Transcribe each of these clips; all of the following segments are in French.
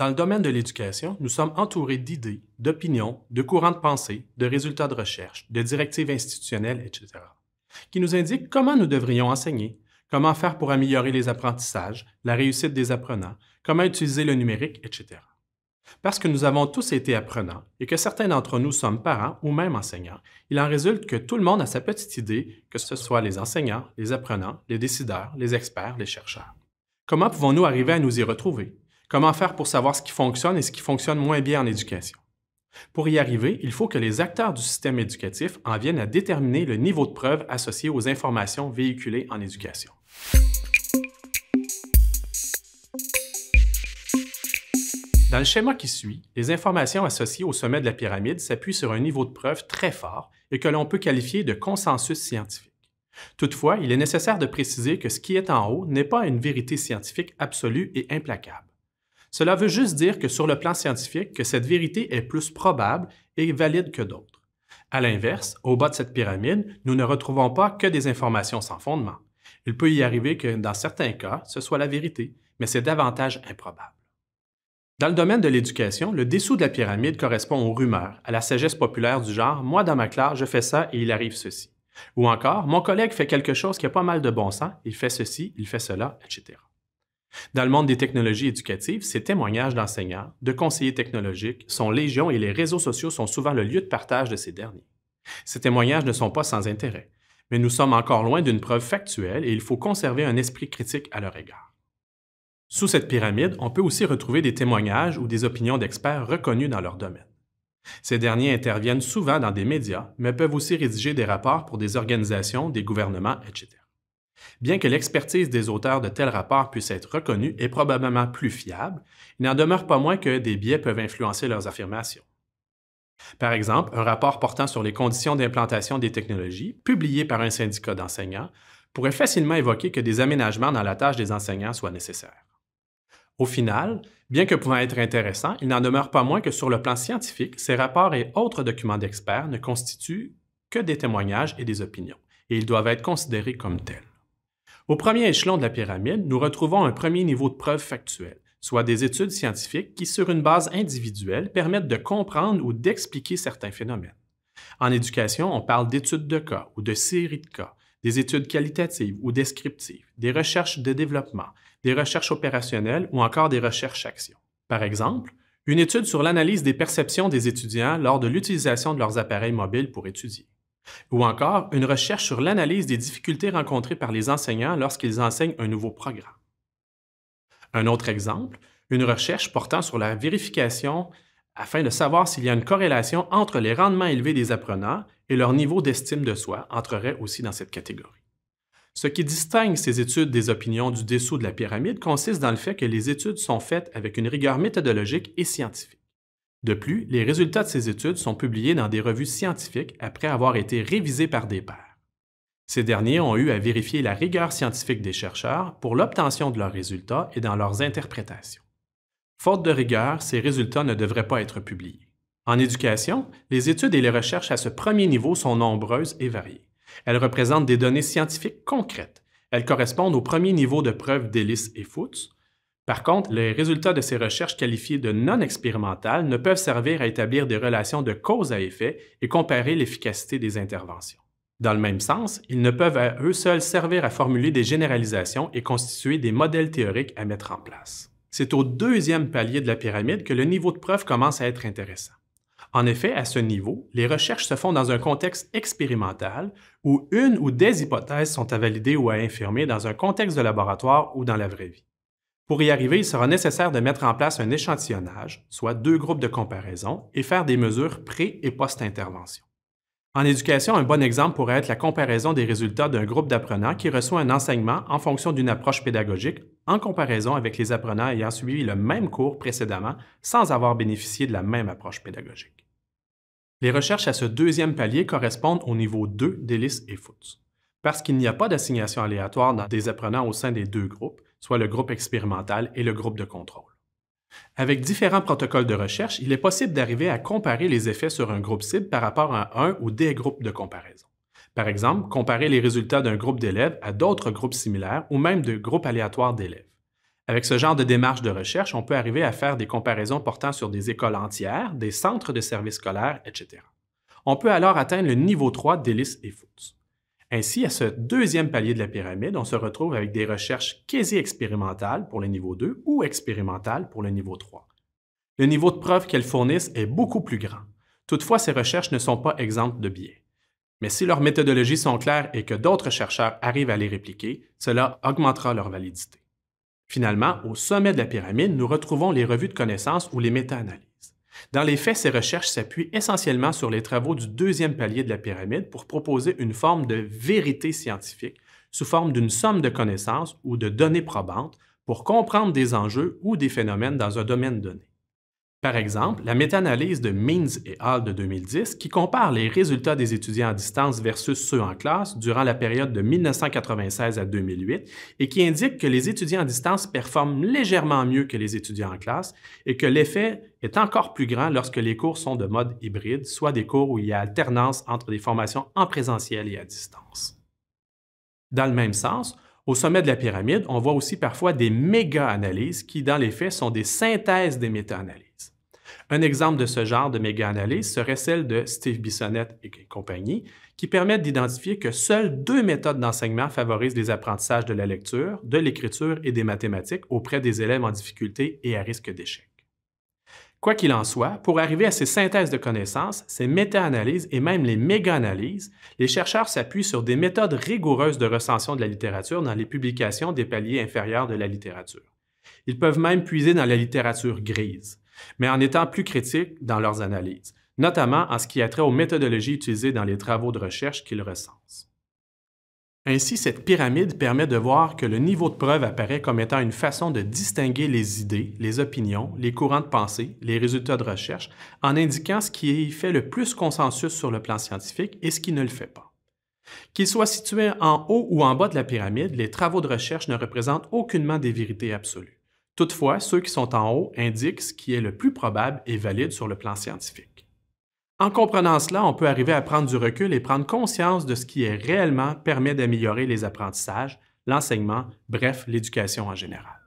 Dans le domaine de l'éducation, nous sommes entourés d'idées, d'opinions, de courants de pensée, de résultats de recherche, de directives institutionnelles, etc., qui nous indiquent comment nous devrions enseigner, comment faire pour améliorer les apprentissages, la réussite des apprenants, comment utiliser le numérique, etc. Parce que nous avons tous été apprenants et que certains d'entre nous sommes parents ou même enseignants, il en résulte que tout le monde a sa petite idée, que ce soit les enseignants, les apprenants, les décideurs, les experts, les chercheurs. Comment pouvons-nous arriver à nous y retrouver? Comment faire pour savoir ce qui fonctionne et ce qui fonctionne moins bien en éducation? Pour y arriver, il faut que les acteurs du système éducatif en viennent à déterminer le niveau de preuve associé aux informations véhiculées en éducation. Dans le schéma qui suit, les informations associées au sommet de la pyramide s'appuient sur un niveau de preuve très fort et que l'on peut qualifier de consensus scientifique. Toutefois, il est nécessaire de préciser que ce qui est en haut n'est pas une vérité scientifique absolue et implacable. Cela veut juste dire que sur le plan scientifique, que cette vérité est plus probable et valide que d'autres. À l'inverse, au bas de cette pyramide, nous ne retrouvons pas que des informations sans fondement. Il peut y arriver que, dans certains cas, ce soit la vérité, mais c'est davantage improbable. Dans le domaine de l'éducation, le dessous de la pyramide correspond aux rumeurs, à la sagesse populaire du genre Moi, dans ma classe, je fais ça et il arrive ceci. Ou encore Mon collègue fait quelque chose qui a pas mal de bon sens, il fait ceci, il fait cela, etc. Dans le monde des technologies éducatives, ces témoignages d'enseignants, de conseillers technologiques sont légion et les réseaux sociaux sont souvent le lieu de partage de ces derniers. Ces témoignages ne sont pas sans intérêt, mais nous sommes encore loin d'une preuve factuelle et il faut conserver un esprit critique à leur égard. Sous cette pyramide, on peut aussi retrouver des témoignages ou des opinions d'experts reconnus dans leur domaine. Ces derniers interviennent souvent dans des médias, mais peuvent aussi rédiger des rapports pour des organisations, des gouvernements, etc. Bien que l'expertise des auteurs de tels rapports puisse être reconnue et probablement plus fiable, il n'en demeure pas moins que des biais peuvent influencer leurs affirmations. Par exemple, un rapport portant sur les conditions d'implantation des technologies, publié par un syndicat d'enseignants, pourrait facilement évoquer que des aménagements dans la tâche des enseignants soient nécessaires. Au final, bien que pouvant être intéressant, il n'en demeure pas moins que sur le plan scientifique, ces rapports et autres documents d'experts ne constituent que des témoignages et des opinions, et ils doivent être considérés comme tels. Au premier échelon de la pyramide, nous retrouvons un premier niveau de preuve factuelle, soit des études scientifiques qui, sur une base individuelle, permettent de comprendre ou d'expliquer certains phénomènes. En éducation, on parle d'études de cas ou de séries de cas, des études qualitatives ou descriptives, des recherches de développement, des recherches opérationnelles ou encore des recherches actions. Par exemple, une étude sur l'analyse des perceptions des étudiants lors de l'utilisation de leurs appareils mobiles pour étudier. Ou encore une recherche sur l'analyse des difficultés rencontrées par les enseignants lorsqu'ils enseignent un nouveau programme. Un autre exemple, une recherche portant sur la vérification afin de savoir s'il y a une corrélation entre les rendements élevés des apprenants et leur niveau d'estime de soi entrerait aussi dans cette catégorie. Ce qui distingue ces études des opinions du dessous de la pyramide consiste dans le fait que les études sont faites avec une rigueur méthodologique et scientifique. De plus, les résultats de ces études sont publiés dans des revues scientifiques après avoir été révisés par des pairs. Ces derniers ont eu à vérifier la rigueur scientifique des chercheurs pour l'obtention de leurs résultats et dans leurs interprétations. Faute de rigueur, ces résultats ne devraient pas être publiés. En éducation, les études et les recherches à ce premier niveau sont nombreuses et variées. Elles représentent des données scientifiques concrètes. Elles correspondent au premier niveau de preuve d'Ellis et Foots, par contre, les résultats de ces recherches qualifiées de non expérimentales ne peuvent servir à établir des relations de cause à effet et comparer l'efficacité des interventions. Dans le même sens, ils ne peuvent à eux seuls servir à formuler des généralisations et constituer des modèles théoriques à mettre en place. C'est au deuxième palier de la pyramide que le niveau de preuve commence à être intéressant. En effet, à ce niveau, les recherches se font dans un contexte expérimental où une ou des hypothèses sont à valider ou à infirmer dans un contexte de laboratoire ou dans la vraie vie. Pour y arriver, il sera nécessaire de mettre en place un échantillonnage, soit deux groupes de comparaison, et faire des mesures pré- et post-intervention. En éducation, un bon exemple pourrait être la comparaison des résultats d'un groupe d'apprenants qui reçoit un enseignement en fonction d'une approche pédagogique en comparaison avec les apprenants ayant suivi le même cours précédemment sans avoir bénéficié de la même approche pédagogique. Les recherches à ce deuxième palier correspondent au niveau 2 d'Ellis et Foots. Parce qu'il n'y a pas d'assignation aléatoire dans des apprenants au sein des deux groupes, soit le groupe expérimental et le groupe de contrôle. Avec différents protocoles de recherche, il est possible d'arriver à comparer les effets sur un groupe cible par rapport à un ou des groupes de comparaison. Par exemple, comparer les résultats d'un groupe d'élèves à d'autres groupes similaires ou même de groupes aléatoires d'élèves. Avec ce genre de démarche de recherche, on peut arriver à faire des comparaisons portant sur des écoles entières, des centres de services scolaires, etc. On peut alors atteindre le niveau 3 d'élices et FOOTS. Ainsi, à ce deuxième palier de la pyramide, on se retrouve avec des recherches quasi-expérimentales pour le niveau 2 ou expérimentales pour le niveau 3. Le niveau de preuve qu'elles fournissent est beaucoup plus grand. Toutefois, ces recherches ne sont pas exemptes de biais. Mais si leurs méthodologies sont claires et que d'autres chercheurs arrivent à les répliquer, cela augmentera leur validité. Finalement, au sommet de la pyramide, nous retrouvons les revues de connaissances ou les méta-analyses. Dans les faits, ces recherches s'appuient essentiellement sur les travaux du deuxième palier de la pyramide pour proposer une forme de vérité scientifique sous forme d'une somme de connaissances ou de données probantes pour comprendre des enjeux ou des phénomènes dans un domaine donné. Par exemple, la méta-analyse de Means et Hall de 2010 qui compare les résultats des étudiants à distance versus ceux en classe durant la période de 1996 à 2008 et qui indique que les étudiants à distance performent légèrement mieux que les étudiants en classe et que l'effet est encore plus grand lorsque les cours sont de mode hybride, soit des cours où il y a alternance entre des formations en présentiel et à distance. Dans le même sens, au sommet de la pyramide, on voit aussi parfois des méga-analyses qui, dans les faits, sont des synthèses des méta-analyses. Un exemple de ce genre de méga-analyse serait celle de Steve Bissonnette et compagnie, qui permettent d'identifier que seules deux méthodes d'enseignement favorisent les apprentissages de la lecture, de l'écriture et des mathématiques auprès des élèves en difficulté et à risque d'échec. Quoi qu'il en soit, pour arriver à ces synthèses de connaissances, ces méta-analyses et même les méga-analyses, les chercheurs s'appuient sur des méthodes rigoureuses de recension de la littérature dans les publications des paliers inférieurs de la littérature. Ils peuvent même puiser dans la littérature grise, mais en étant plus critiques dans leurs analyses, notamment en ce qui a trait aux méthodologies utilisées dans les travaux de recherche qu'ils recensent. Ainsi, cette pyramide permet de voir que le niveau de preuve apparaît comme étant une façon de distinguer les idées, les opinions, les courants de pensée, les résultats de recherche, en indiquant ce qui fait le plus consensus sur le plan scientifique et ce qui ne le fait pas. Qu'ils soient situés en haut ou en bas de la pyramide, les travaux de recherche ne représentent aucunement des vérités absolues. Toutefois, ceux qui sont en haut indiquent ce qui est le plus probable et valide sur le plan scientifique. En comprenant cela, on peut arriver à prendre du recul et prendre conscience de ce qui est réellement permet d'améliorer les apprentissages, l'enseignement, bref, l'éducation en général.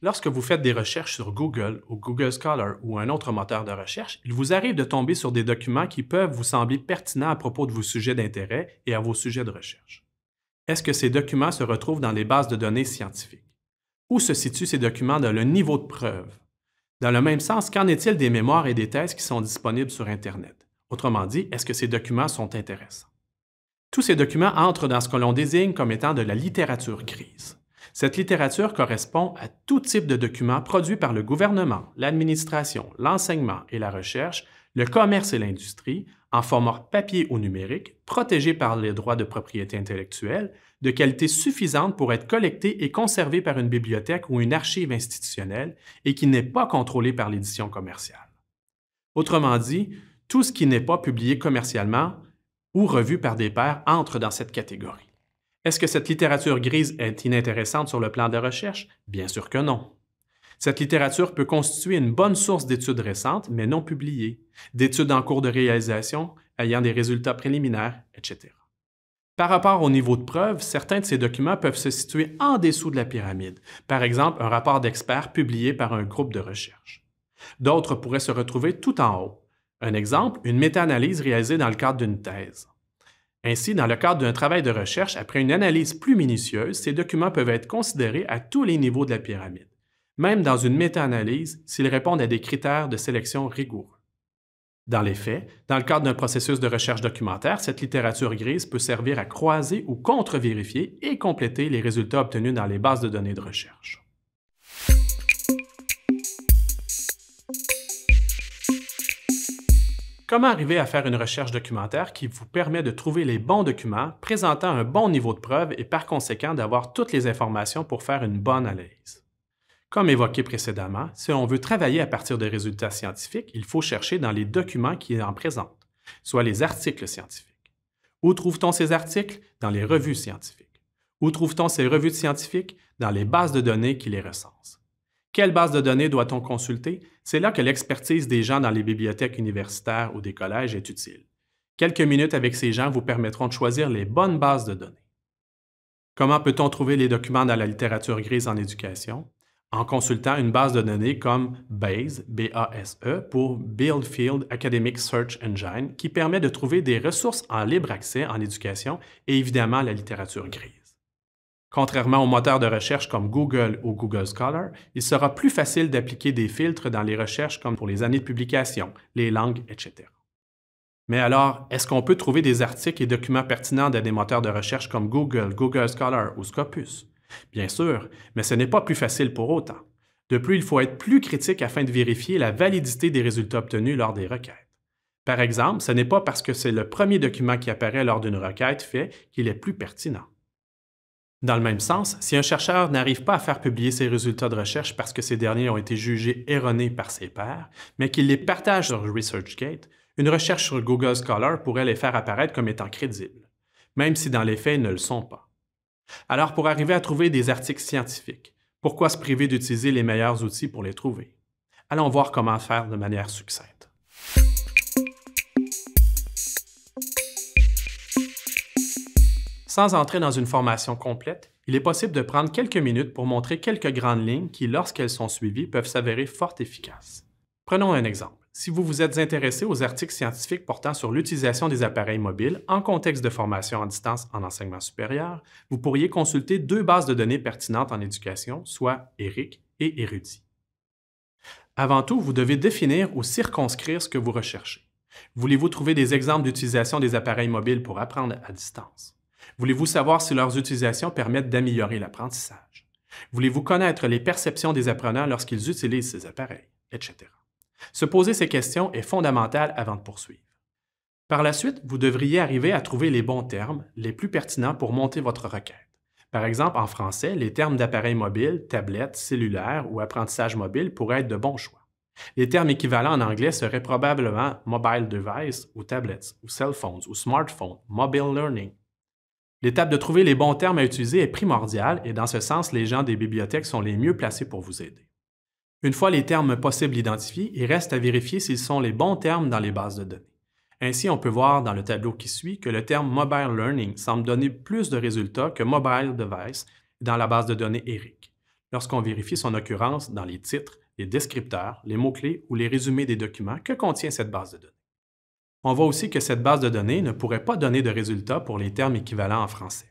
Lorsque vous faites des recherches sur Google ou Google Scholar ou un autre moteur de recherche, il vous arrive de tomber sur des documents qui peuvent vous sembler pertinents à propos de vos sujets d'intérêt et à vos sujets de recherche. Est-ce que ces documents se retrouvent dans les bases de données scientifiques? Où se situent ces documents dans le niveau de preuve? Dans le même sens, qu'en est-il des mémoires et des thèses qui sont disponibles sur Internet? Autrement dit, est-ce que ces documents sont intéressants? Tous ces documents entrent dans ce que l'on désigne comme étant de la littérature grise. Cette littérature correspond à tout type de documents produits par le gouvernement, l'administration, l'enseignement et la recherche, le commerce et l'industrie, en format papier ou numérique, protégés par les droits de propriété intellectuelle, de qualité suffisante pour être collectée et conservée par une bibliothèque ou une archive institutionnelle et qui n'est pas contrôlée par l'édition commerciale. Autrement dit, tout ce qui n'est pas publié commercialement ou revu par des pairs entre dans cette catégorie. Est-ce que cette littérature grise est inintéressante sur le plan de recherche? Bien sûr que non. Cette littérature peut constituer une bonne source d'études récentes mais non publiées, d'études en cours de réalisation ayant des résultats préliminaires, etc. Par rapport au niveau de preuve, certains de ces documents peuvent se situer en dessous de la pyramide, par exemple un rapport d'experts publié par un groupe de recherche. D'autres pourraient se retrouver tout en haut. Un exemple, une méta-analyse réalisée dans le cadre d'une thèse. Ainsi, dans le cadre d'un travail de recherche, après une analyse plus minutieuse, ces documents peuvent être considérés à tous les niveaux de la pyramide, même dans une méta-analyse s'ils répondent à des critères de sélection rigoureux. Dans les faits, dans le cadre d'un processus de recherche documentaire, cette littérature grise peut servir à croiser ou contre-vérifier et compléter les résultats obtenus dans les bases de données de recherche. Comment arriver à faire une recherche documentaire qui vous permet de trouver les bons documents, présentant un bon niveau de preuve et par conséquent d'avoir toutes les informations pour faire une bonne analyse? Comme évoqué précédemment, si on veut travailler à partir de résultats scientifiques, il faut chercher dans les documents qui en présentent, soit les articles scientifiques. Où trouve-t-on ces articles? Dans les revues scientifiques. Où trouve-t-on ces revues scientifiques? Dans les bases de données qui les recensent. Quelles base de données doit-on consulter? C'est là que l'expertise des gens dans les bibliothèques universitaires ou des collèges est utile. Quelques minutes avec ces gens vous permettront de choisir les bonnes bases de données. Comment peut-on trouver les documents dans la littérature grise en éducation? en consultant une base de données comme BASE, B-A-S-E, pour Build Field Academic Search Engine, qui permet de trouver des ressources en libre accès en éducation et évidemment la littérature grise. Contrairement aux moteurs de recherche comme Google ou Google Scholar, il sera plus facile d'appliquer des filtres dans les recherches comme pour les années de publication, les langues, etc. Mais alors, est-ce qu'on peut trouver des articles et documents pertinents dans des moteurs de recherche comme Google, Google Scholar ou Scopus? Bien sûr, mais ce n'est pas plus facile pour autant. De plus, il faut être plus critique afin de vérifier la validité des résultats obtenus lors des requêtes. Par exemple, ce n'est pas parce que c'est le premier document qui apparaît lors d'une requête fait qu'il est plus pertinent. Dans le même sens, si un chercheur n'arrive pas à faire publier ses résultats de recherche parce que ces derniers ont été jugés erronés par ses pairs, mais qu'il les partage sur ResearchGate, une recherche sur Google Scholar pourrait les faire apparaître comme étant crédibles, même si dans les faits ils ne le sont pas. Alors pour arriver à trouver des articles scientifiques, pourquoi se priver d'utiliser les meilleurs outils pour les trouver? Allons voir comment faire de manière succincte. Sans entrer dans une formation complète, il est possible de prendre quelques minutes pour montrer quelques grandes lignes qui, lorsqu'elles sont suivies, peuvent s'avérer fort efficaces. Prenons un exemple. Si vous vous êtes intéressé aux articles scientifiques portant sur l'utilisation des appareils mobiles en contexte de formation en distance en enseignement supérieur, vous pourriez consulter deux bases de données pertinentes en éducation, soit ERIC et érudit. Avant tout, vous devez définir ou circonscrire ce que vous recherchez. Voulez-vous trouver des exemples d'utilisation des appareils mobiles pour apprendre à distance? Voulez-vous savoir si leurs utilisations permettent d'améliorer l'apprentissage? Voulez-vous connaître les perceptions des apprenants lorsqu'ils utilisent ces appareils, etc. Se poser ces questions est fondamental avant de poursuivre. Par la suite, vous devriez arriver à trouver les bons termes, les plus pertinents pour monter votre requête. Par exemple, en français, les termes d'appareil mobile, tablette, cellulaire ou apprentissage mobile pourraient être de bons choix. Les termes équivalents en anglais seraient probablement mobile device ou tablets ou cell phones ou smartphone, mobile learning. L'étape de trouver les bons termes à utiliser est primordiale et dans ce sens, les gens des bibliothèques sont les mieux placés pour vous aider. Une fois les termes possibles identifiés, il reste à vérifier s'ils sont les bons termes dans les bases de données. Ainsi, on peut voir dans le tableau qui suit que le terme Mobile Learning semble donner plus de résultats que Mobile Device dans la base de données ERIC, lorsqu'on vérifie son occurrence dans les titres, les descripteurs, les mots-clés ou les résumés des documents que contient cette base de données. On voit aussi que cette base de données ne pourrait pas donner de résultats pour les termes équivalents en français.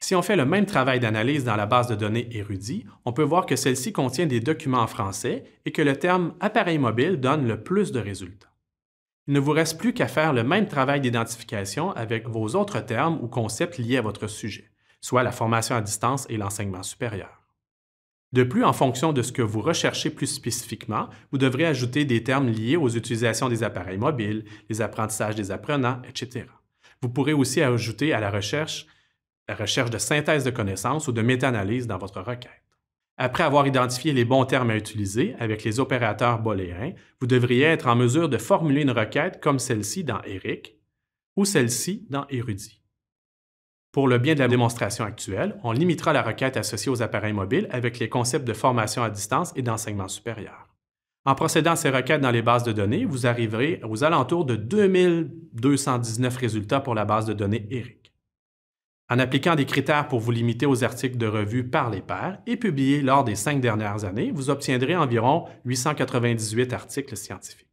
Si on fait le même travail d'analyse dans la base de données érudit, on peut voir que celle-ci contient des documents en français et que le terme appareil mobile donne le plus de résultats. Il ne vous reste plus qu'à faire le même travail d'identification avec vos autres termes ou concepts liés à votre sujet, soit la formation à distance et l'enseignement supérieur. De plus, en fonction de ce que vous recherchez plus spécifiquement, vous devrez ajouter des termes liés aux utilisations des appareils mobiles, les apprentissages des apprenants, etc. Vous pourrez aussi ajouter à la recherche la recherche de synthèse de connaissances ou de méta-analyse dans votre requête. Après avoir identifié les bons termes à utiliser avec les opérateurs booléens, vous devriez être en mesure de formuler une requête comme celle-ci dans ERIC ou celle-ci dans Érudit. Pour le bien de la démonstration actuelle, on limitera la requête associée aux appareils mobiles avec les concepts de formation à distance et d'enseignement supérieur. En procédant à ces requêtes dans les bases de données, vous arriverez aux alentours de 2219 résultats pour la base de données ERIC en appliquant des critères pour vous limiter aux articles de revue par les pairs et publiés lors des cinq dernières années, vous obtiendrez environ 898 articles scientifiques.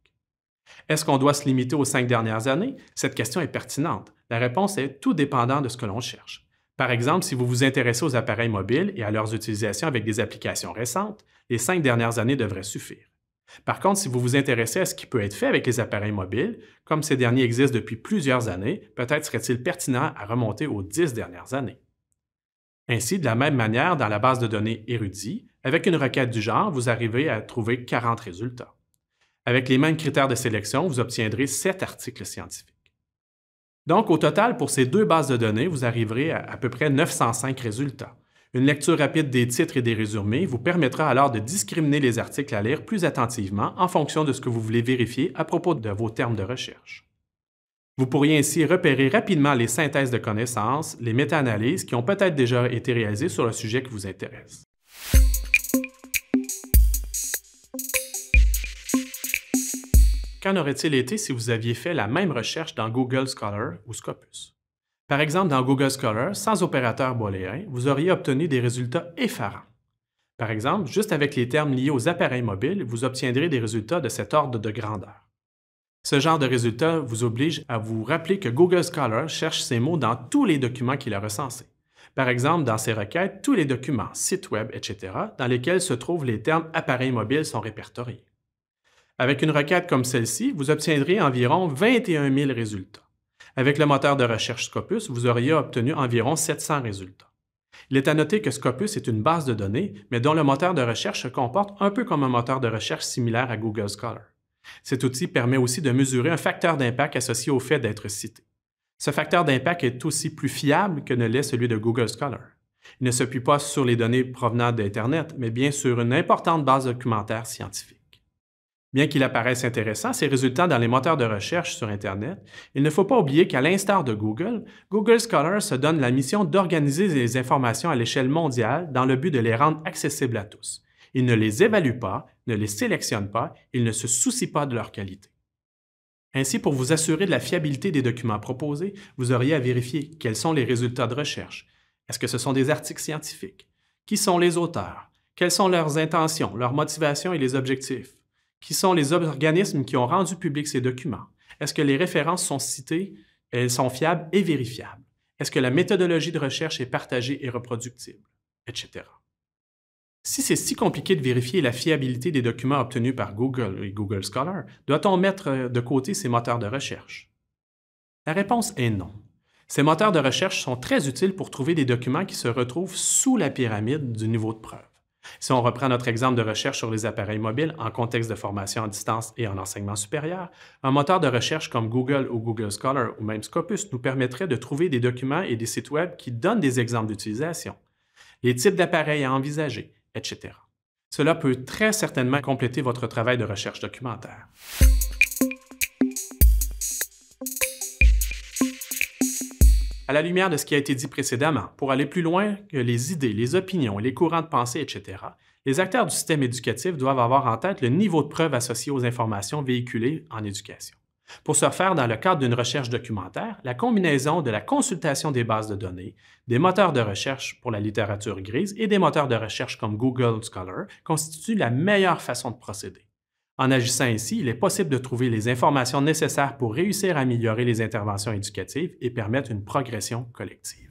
Est-ce qu'on doit se limiter aux cinq dernières années? Cette question est pertinente. La réponse est tout dépendant de ce que l'on cherche. Par exemple, si vous vous intéressez aux appareils mobiles et à leurs utilisations avec des applications récentes, les cinq dernières années devraient suffire. Par contre, si vous vous intéressez à ce qui peut être fait avec les appareils mobiles, comme ces derniers existent depuis plusieurs années, peut-être serait-il pertinent à remonter aux dix dernières années. Ainsi, de la même manière, dans la base de données érudit, avec une requête du genre, vous arrivez à trouver 40 résultats. Avec les mêmes critères de sélection, vous obtiendrez 7 articles scientifiques. Donc, au total, pour ces deux bases de données, vous arriverez à à peu près 905 résultats. Une lecture rapide des titres et des résumés vous permettra alors de discriminer les articles à lire plus attentivement en fonction de ce que vous voulez vérifier à propos de vos termes de recherche. Vous pourriez ainsi repérer rapidement les synthèses de connaissances, les méta-analyses qui ont peut-être déjà été réalisées sur le sujet qui vous intéresse. Qu'en aurait-il été si vous aviez fait la même recherche dans Google Scholar ou Scopus? Par exemple, dans Google Scholar, sans opérateur booléen, vous auriez obtenu des résultats effarants. Par exemple, juste avec les termes liés aux appareils mobiles, vous obtiendrez des résultats de cet ordre de grandeur. Ce genre de résultats vous oblige à vous rappeler que Google Scholar cherche ces mots dans tous les documents qu'il a recensés. Par exemple, dans ses requêtes, tous les documents, sites web, etc., dans lesquels se trouvent les termes appareils mobiles sont répertoriés. Avec une requête comme celle-ci, vous obtiendrez environ 21 000 résultats. Avec le moteur de recherche Scopus, vous auriez obtenu environ 700 résultats. Il est à noter que Scopus est une base de données, mais dont le moteur de recherche se comporte un peu comme un moteur de recherche similaire à Google Scholar. Cet outil permet aussi de mesurer un facteur d'impact associé au fait d'être cité. Ce facteur d'impact est aussi plus fiable que ne l'est celui de Google Scholar. Il ne s'appuie pas sur les données provenant d'Internet, mais bien sur une importante base documentaire scientifique. Bien qu'il apparaisse intéressant, ces résultats dans les moteurs de recherche sur Internet, il ne faut pas oublier qu'à l'instar de Google, Google Scholar se donne la mission d'organiser les informations à l'échelle mondiale dans le but de les rendre accessibles à tous. Il ne les évalue pas, ne les sélectionne pas, il ne se soucie pas de leur qualité. Ainsi, pour vous assurer de la fiabilité des documents proposés, vous auriez à vérifier quels sont les résultats de recherche. Est-ce que ce sont des articles scientifiques? Qui sont les auteurs? Quelles sont leurs intentions, leurs motivations et les objectifs? qui sont les organismes qui ont rendu public ces documents? Est-ce que les références sont citées, elles sont fiables et vérifiables? Est-ce que la méthodologie de recherche est partagée et reproductible? Etc. Si c'est si compliqué de vérifier la fiabilité des documents obtenus par Google et Google Scholar, doit-on mettre euh, de côté ces moteurs de recherche? La réponse est non. Ces moteurs de recherche sont très utiles pour trouver des documents qui se retrouvent sous la pyramide du niveau de preuve. Si on reprend notre exemple de recherche sur les appareils mobiles en contexte de formation à distance et en enseignement supérieur, un moteur de recherche comme Google ou Google Scholar ou même Scopus nous permettrait de trouver des documents et des sites Web qui donnent des exemples d'utilisation, les types d'appareils à envisager, etc. Cela peut très certainement compléter votre travail de recherche documentaire. À la lumière de ce qui a été dit précédemment, pour aller plus loin que les idées, les opinions les courants de pensée, etc., les acteurs du système éducatif doivent avoir en tête le niveau de preuve associé aux informations véhiculées en éducation. Pour ce faire, dans le cadre d'une recherche documentaire, la combinaison de la consultation des bases de données, des moteurs de recherche pour la littérature grise et des moteurs de recherche comme Google Scholar constitue la meilleure façon de procéder. En agissant ainsi, il est possible de trouver les informations nécessaires pour réussir à améliorer les interventions éducatives et permettre une progression collective.